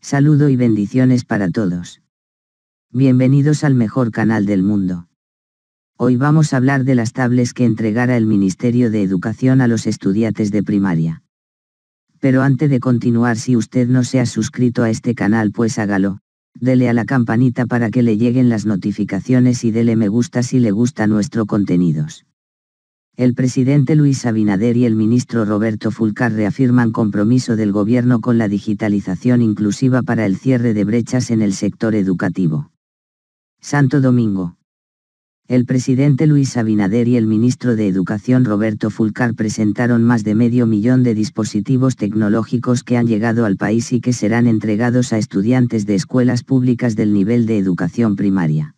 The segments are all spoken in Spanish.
Saludo y bendiciones para todos. Bienvenidos al mejor canal del mundo. Hoy vamos a hablar de las tablets que entregará el Ministerio de Educación a los estudiantes de primaria. Pero antes de continuar si usted no se ha suscrito a este canal pues hágalo, dele a la campanita para que le lleguen las notificaciones y dele me gusta si le gusta nuestro contenido. El presidente Luis Abinader y el ministro Roberto Fulcar reafirman compromiso del Gobierno con la digitalización inclusiva para el cierre de brechas en el sector educativo. Santo Domingo. El presidente Luis Abinader y el ministro de Educación Roberto Fulcar presentaron más de medio millón de dispositivos tecnológicos que han llegado al país y que serán entregados a estudiantes de escuelas públicas del nivel de educación primaria.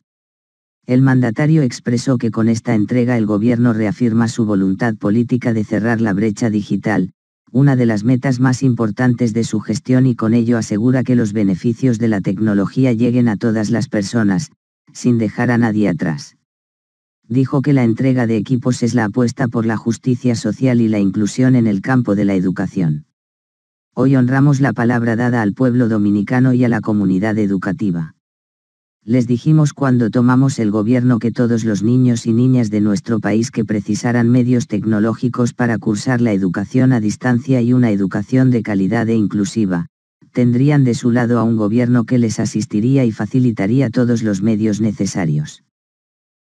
El mandatario expresó que con esta entrega el gobierno reafirma su voluntad política de cerrar la brecha digital, una de las metas más importantes de su gestión y con ello asegura que los beneficios de la tecnología lleguen a todas las personas, sin dejar a nadie atrás. Dijo que la entrega de equipos es la apuesta por la justicia social y la inclusión en el campo de la educación. Hoy honramos la palabra dada al pueblo dominicano y a la comunidad educativa. Les dijimos cuando tomamos el gobierno que todos los niños y niñas de nuestro país que precisaran medios tecnológicos para cursar la educación a distancia y una educación de calidad e inclusiva, tendrían de su lado a un gobierno que les asistiría y facilitaría todos los medios necesarios.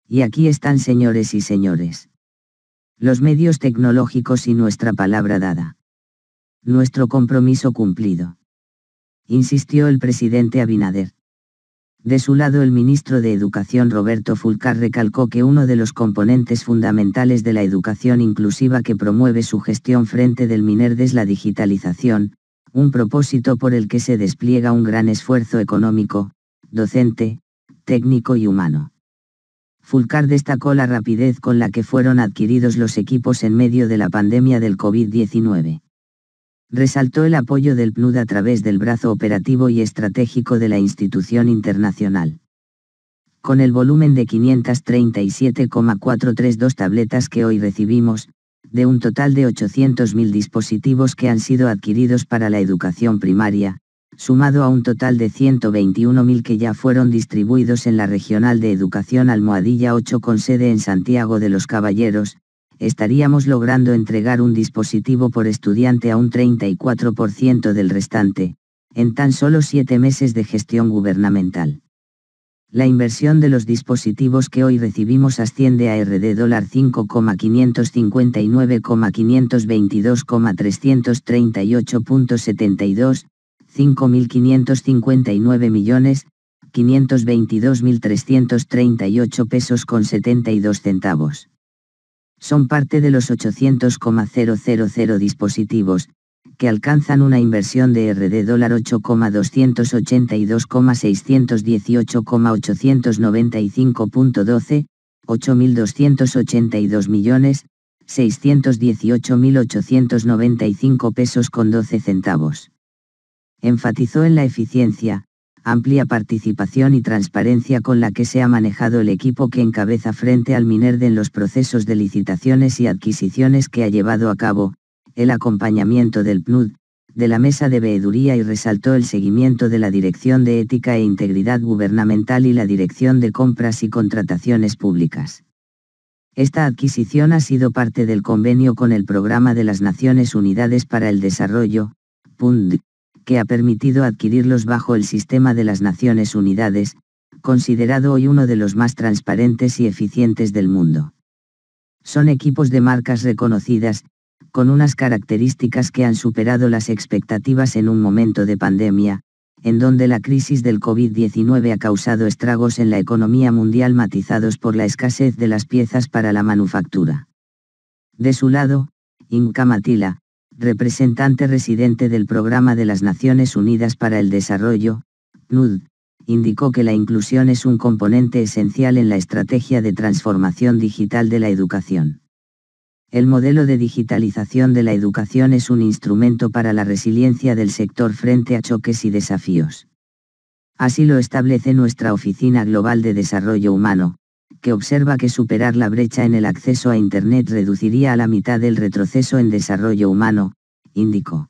Y aquí están señores y señores. Los medios tecnológicos y nuestra palabra dada. Nuestro compromiso cumplido. Insistió el presidente Abinader. De su lado el ministro de Educación Roberto Fulcar recalcó que uno de los componentes fundamentales de la educación inclusiva que promueve su gestión frente del MINERD es la digitalización, un propósito por el que se despliega un gran esfuerzo económico, docente, técnico y humano. Fulcar destacó la rapidez con la que fueron adquiridos los equipos en medio de la pandemia del COVID-19 resaltó el apoyo del PNUD a través del brazo operativo y estratégico de la institución internacional. Con el volumen de 537,432 tabletas que hoy recibimos, de un total de 800.000 dispositivos que han sido adquiridos para la educación primaria, sumado a un total de 121.000 que ya fueron distribuidos en la Regional de Educación Almohadilla 8 con sede en Santiago de los Caballeros, estaríamos logrando entregar un dispositivo por estudiante a un 34% del restante, en tan solo siete meses de gestión gubernamental. La inversión de los dispositivos que hoy recibimos asciende a RD 5.559.522.338.72, 5.559 millones, pesos con 72 centavos son parte de los 800,000 dispositivos, que alcanzan una inversión de RD dólar 8,282,618,895.12, 8.282 millones, 618.895 pesos con 12 centavos. Enfatizó en la eficiencia, amplia participación y transparencia con la que se ha manejado el equipo que encabeza frente al Minerde en los procesos de licitaciones y adquisiciones que ha llevado a cabo, el acompañamiento del PNUD, de la Mesa de Veeduría y resaltó el seguimiento de la Dirección de Ética e Integridad Gubernamental y la Dirección de Compras y Contrataciones Públicas. Esta adquisición ha sido parte del convenio con el Programa de las Naciones Unidas para el Desarrollo, PUND, que ha permitido adquirirlos bajo el sistema de las Naciones Unidades, considerado hoy uno de los más transparentes y eficientes del mundo. Son equipos de marcas reconocidas, con unas características que han superado las expectativas en un momento de pandemia, en donde la crisis del COVID-19 ha causado estragos en la economía mundial matizados por la escasez de las piezas para la manufactura. De su lado, Matila, representante residente del Programa de las Naciones Unidas para el Desarrollo, NUD, indicó que la inclusión es un componente esencial en la estrategia de transformación digital de la educación. El modelo de digitalización de la educación es un instrumento para la resiliencia del sector frente a choques y desafíos. Así lo establece nuestra Oficina Global de Desarrollo Humano, que observa que superar la brecha en el acceso a Internet reduciría a la mitad el retroceso en desarrollo humano, indicó.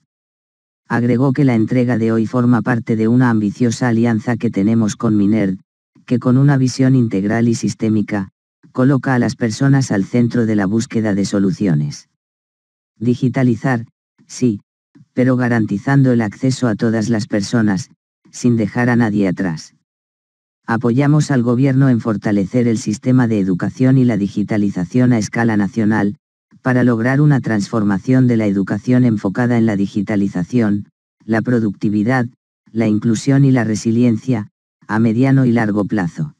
Agregó que la entrega de hoy forma parte de una ambiciosa alianza que tenemos con Minerd, que con una visión integral y sistémica, coloca a las personas al centro de la búsqueda de soluciones. Digitalizar, sí, pero garantizando el acceso a todas las personas, sin dejar a nadie atrás. Apoyamos al Gobierno en fortalecer el sistema de educación y la digitalización a escala nacional, para lograr una transformación de la educación enfocada en la digitalización, la productividad, la inclusión y la resiliencia, a mediano y largo plazo.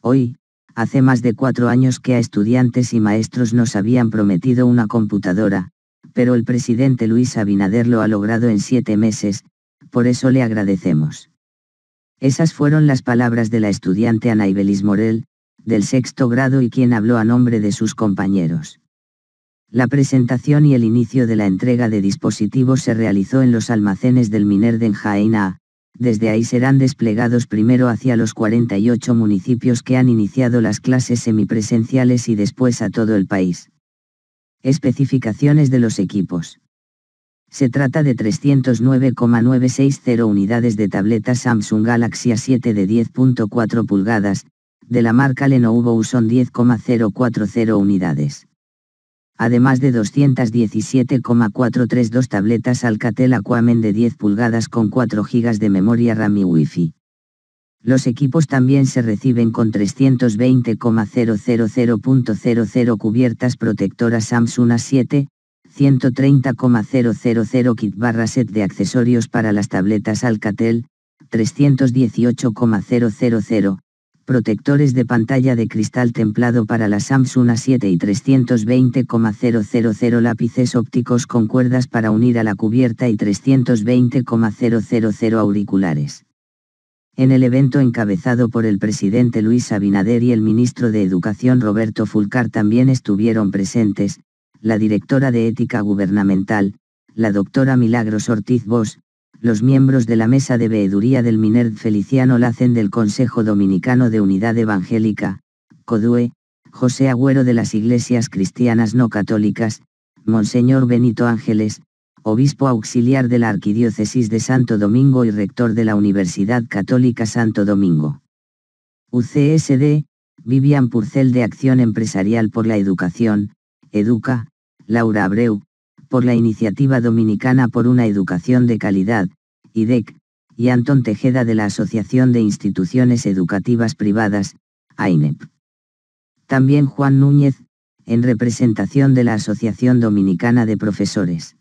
Hoy, hace más de cuatro años que a estudiantes y maestros nos habían prometido una computadora, pero el presidente Luis Abinader lo ha logrado en siete meses, por eso le agradecemos. Esas fueron las palabras de la estudiante Ana Ibelis Morel, del sexto grado y quien habló a nombre de sus compañeros. La presentación y el inicio de la entrega de dispositivos se realizó en los almacenes del Miner de Jaena, desde ahí serán desplegados primero hacia los 48 municipios que han iniciado las clases semipresenciales y después a todo el país. Especificaciones de los equipos. Se trata de 309,960 unidades de tableta Samsung Galaxy A7 de 10.4 pulgadas, de la marca Lenovo son 10,040 unidades. Además de 217,432 tabletas Alcatel Aquamen de 10 pulgadas con 4 GB de memoria RAM y Wi-Fi. Los equipos también se reciben con 320,000.00 cubiertas protectoras Samsung A7, 130,000 kit barra set de accesorios para las tabletas Alcatel, 318,000, protectores de pantalla de cristal templado para la Samsung A7 y 320,000 lápices ópticos con cuerdas para unir a la cubierta y 320,000 auriculares. En el evento encabezado por el presidente Luis Abinader y el ministro de Educación Roberto Fulcar también estuvieron presentes, la directora de Ética Gubernamental, la doctora Milagros Ortiz Bos, los miembros de la Mesa de Veeduría del Minerd Feliciano Lacen del Consejo Dominicano de Unidad Evangélica, CODUE, José Agüero de las Iglesias Cristianas No Católicas, Monseñor Benito Ángeles, obispo auxiliar de la Arquidiócesis de Santo Domingo y rector de la Universidad Católica Santo Domingo. UCSD, Vivian Purcel de Acción Empresarial por la Educación, Educa, Laura Abreu, por la Iniciativa Dominicana por una Educación de Calidad, IDEC, y Antón Tejeda de la Asociación de Instituciones Educativas Privadas, AINEP. También Juan Núñez, en representación de la Asociación Dominicana de Profesores.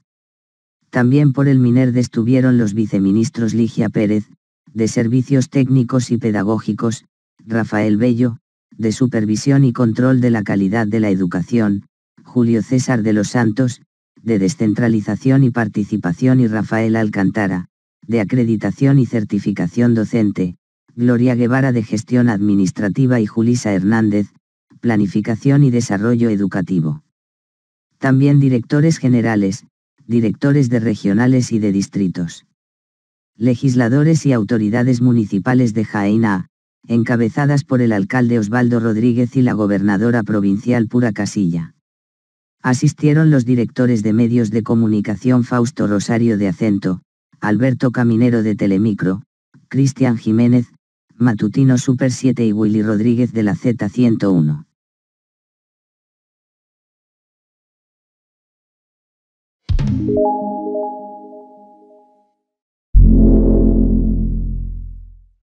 También por el MINER estuvieron los viceministros Ligia Pérez, de Servicios Técnicos y Pedagógicos, Rafael Bello, de Supervisión y Control de la Calidad de la Educación, Julio César de los Santos, de descentralización y participación y Rafael Alcántara, de acreditación y certificación docente, Gloria Guevara de gestión administrativa y Julisa Hernández, planificación y desarrollo educativo. También directores generales, directores de regionales y de distritos. Legisladores y autoridades municipales de Jaén encabezadas por el alcalde Osvaldo Rodríguez y la gobernadora provincial Pura Casilla. Asistieron los directores de medios de comunicación Fausto Rosario de Acento, Alberto Caminero de Telemicro, Cristian Jiménez, Matutino Super 7 y Willy Rodríguez de la Z101.